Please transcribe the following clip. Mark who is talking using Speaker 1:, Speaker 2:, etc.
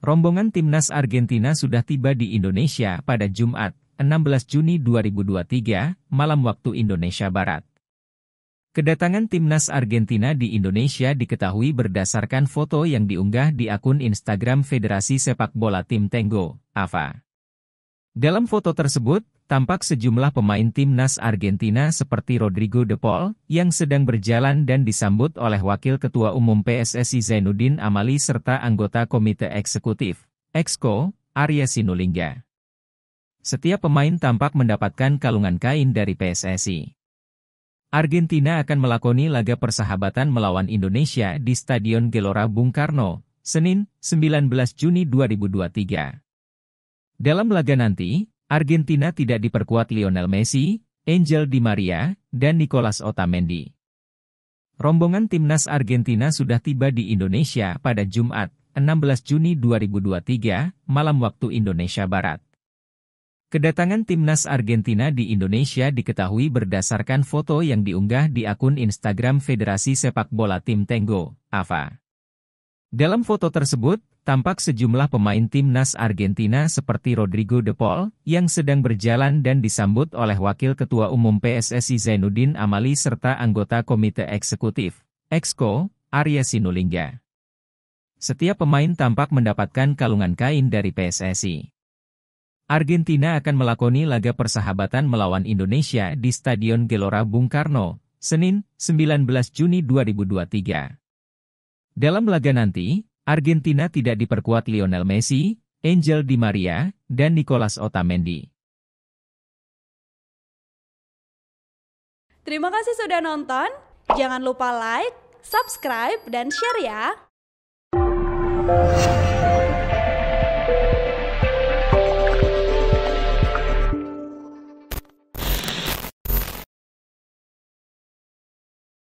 Speaker 1: Rombongan timnas Argentina sudah tiba di Indonesia pada Jumat, 16 Juni 2023, malam waktu Indonesia Barat. Kedatangan timnas Argentina di Indonesia diketahui berdasarkan foto yang diunggah di akun Instagram Federasi Sepak Bola Tim Tenggo, AFA. Dalam foto tersebut, tampak sejumlah pemain timnas Argentina seperti Rodrigo De Paul, yang sedang berjalan dan disambut oleh Wakil Ketua Umum PSSI Zainuddin Amali serta anggota Komite Eksekutif, Exco, Arya Sinulinga. Setiap pemain tampak mendapatkan kalungan kain dari PSSI. Argentina akan melakoni laga persahabatan melawan Indonesia di Stadion Gelora Bung Karno, Senin, 19 Juni 2023. Dalam laga nanti, Argentina tidak diperkuat Lionel Messi, Angel Di Maria, dan Nicolas Otamendi. Rombongan timnas Argentina sudah tiba di Indonesia pada Jumat, 16 Juni 2023, malam waktu Indonesia Barat. Kedatangan timnas Argentina di Indonesia diketahui berdasarkan foto yang diunggah di akun Instagram Federasi Sepak Bola Tim Tenggo, AFA. Dalam foto tersebut, tampak sejumlah pemain timnas Argentina seperti Rodrigo De Paul, yang sedang berjalan dan disambut oleh Wakil Ketua Umum PSSI Zainuddin Amali serta anggota Komite Eksekutif, Exco, Arya Sinulinga. Setiap pemain tampak mendapatkan kalungan kain dari PSSI. Argentina akan melakoni laga persahabatan melawan Indonesia di Stadion Gelora Bung Karno, Senin, 19 Juni 2023. Dalam laga nanti, Argentina tidak diperkuat Lionel Messi, Angel Di Maria, dan Nicolas Otamendi.
Speaker 2: Terima kasih sudah nonton. Jangan lupa like, subscribe, dan share ya.